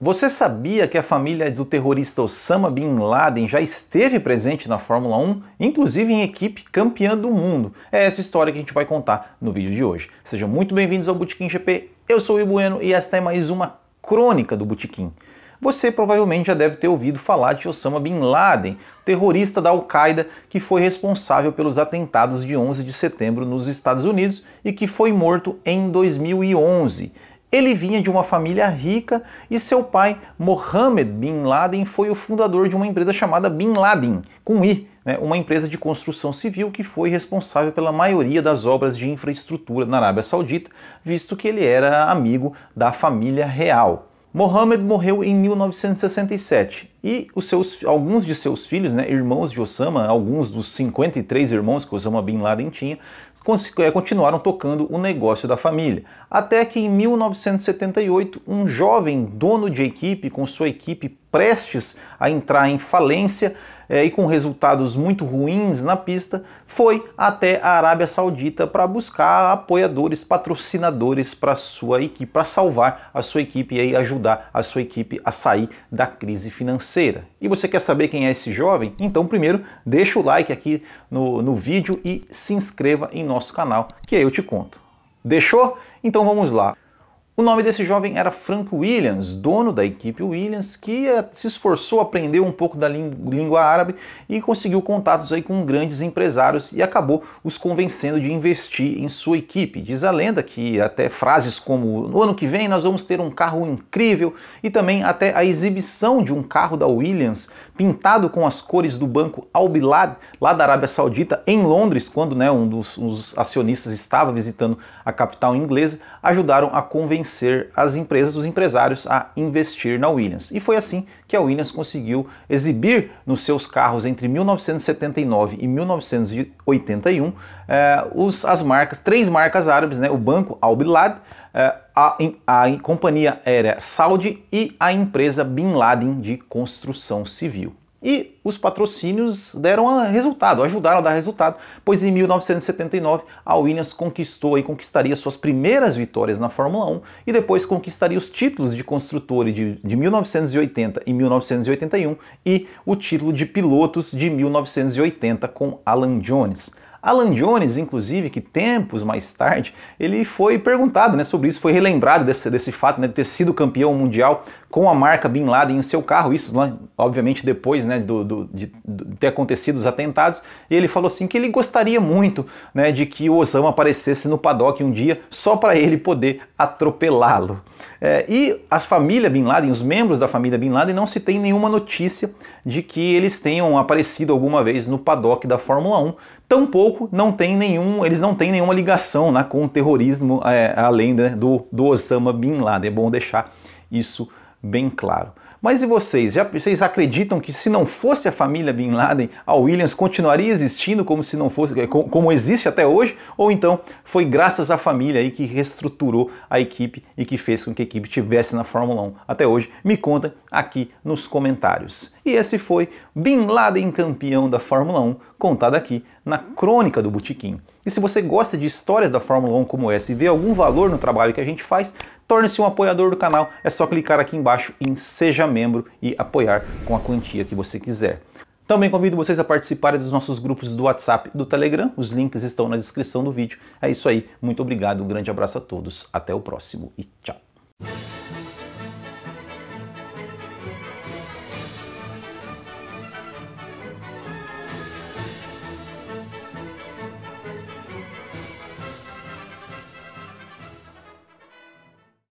Você sabia que a família do terrorista Osama Bin Laden já esteve presente na Fórmula 1, inclusive em equipe campeã do mundo? É essa história que a gente vai contar no vídeo de hoje. Sejam muito bem-vindos ao Botequim GP, eu sou o Ibueno e esta é mais uma crônica do Botequim. Você provavelmente já deve ter ouvido falar de Osama Bin Laden, terrorista da Al-Qaeda que foi responsável pelos atentados de 11 de setembro nos Estados Unidos e que foi morto em 2011. Ele vinha de uma família rica e seu pai, Mohammed Bin Laden, foi o fundador de uma empresa chamada Bin Laden, com I, né, uma empresa de construção civil que foi responsável pela maioria das obras de infraestrutura na Arábia Saudita, visto que ele era amigo da família real. Mohammed morreu em 1967 e seus, alguns de seus filhos, né, irmãos de Osama, alguns dos 53 irmãos que Osama Bin Laden tinha, é, continuaram tocando o negócio da família. Até que em 1978, um jovem dono de equipe com sua equipe prestes a entrar em falência é, e com resultados muito ruins na pista, foi até a Arábia Saudita para buscar apoiadores, patrocinadores para sua equipe, para salvar a sua equipe e aí ajudar a sua equipe a sair da crise financeira. E você quer saber quem é esse jovem? Então, primeiro, deixa o like aqui no, no vídeo e se inscreva em nosso canal, que aí eu te conto. Deixou? Então vamos lá. O nome desse jovem era Frank Williams, dono da equipe Williams, que eh, se esforçou, aprendeu um pouco da língua árabe e conseguiu contatos aí com grandes empresários e acabou os convencendo de investir em sua equipe. Diz a lenda que até frases como no ano que vem nós vamos ter um carro incrível e também até a exibição de um carro da Williams pintado com as cores do banco Al Bilad lá da Arábia Saudita em Londres, quando né, um dos acionistas estava visitando a capital inglesa, ajudaram a convencer convencer as empresas, os empresários a investir na Williams. E foi assim que a Williams conseguiu exibir nos seus carros entre 1979 e 1981 eh, os, as marcas, três marcas árabes, né, o banco Al Bilad, eh, a, a, a companhia aérea Saudi e a empresa Bin Laden de construção civil. E os patrocínios deram resultado, ajudaram a dar resultado, pois em 1979 a Williams conquistou e conquistaria suas primeiras vitórias na Fórmula 1 e depois conquistaria os títulos de construtores de, de 1980 e 1981 e o título de pilotos de 1980 com Alan Jones. Alan Jones, inclusive, que tempos mais tarde, ele foi perguntado né, sobre isso, foi relembrado desse, desse fato né, de ter sido campeão mundial com a marca Bin Laden em seu carro, isso né, obviamente depois né, do, do, de, de, ter acontecido os atentados, e ele falou assim que ele gostaria muito né, de que o Osama aparecesse no paddock um dia só para ele poder atropelá-lo. É, e as famílias Bin Laden, os membros da família Bin Laden, não se tem nenhuma notícia de que eles tenham aparecido alguma vez no paddock da Fórmula 1, tampouco pouco, não tem nenhum, eles não têm nenhuma ligação né, com o terrorismo, é, além né, do, do Osama Bin Laden. É bom deixar isso bem claro. Mas e vocês? Já, vocês acreditam que se não fosse a família Bin Laden, a Williams continuaria existindo como se não fosse, é, como existe até hoje? Ou então foi graças à família aí que reestruturou a equipe e que fez com que a equipe tivesse na Fórmula 1 até hoje? Me conta aqui nos comentários. E esse foi Bin Laden campeão da Fórmula 1, contado aqui na crônica do botequim. E se você gosta de histórias da Fórmula 1 como essa e vê algum valor no trabalho que a gente faz, torne-se um apoiador do canal. É só clicar aqui embaixo em Seja Membro e apoiar com a quantia que você quiser. Também convido vocês a participarem dos nossos grupos do WhatsApp e do Telegram. Os links estão na descrição do vídeo. É isso aí. Muito obrigado, um grande abraço a todos. Até o próximo e tchau.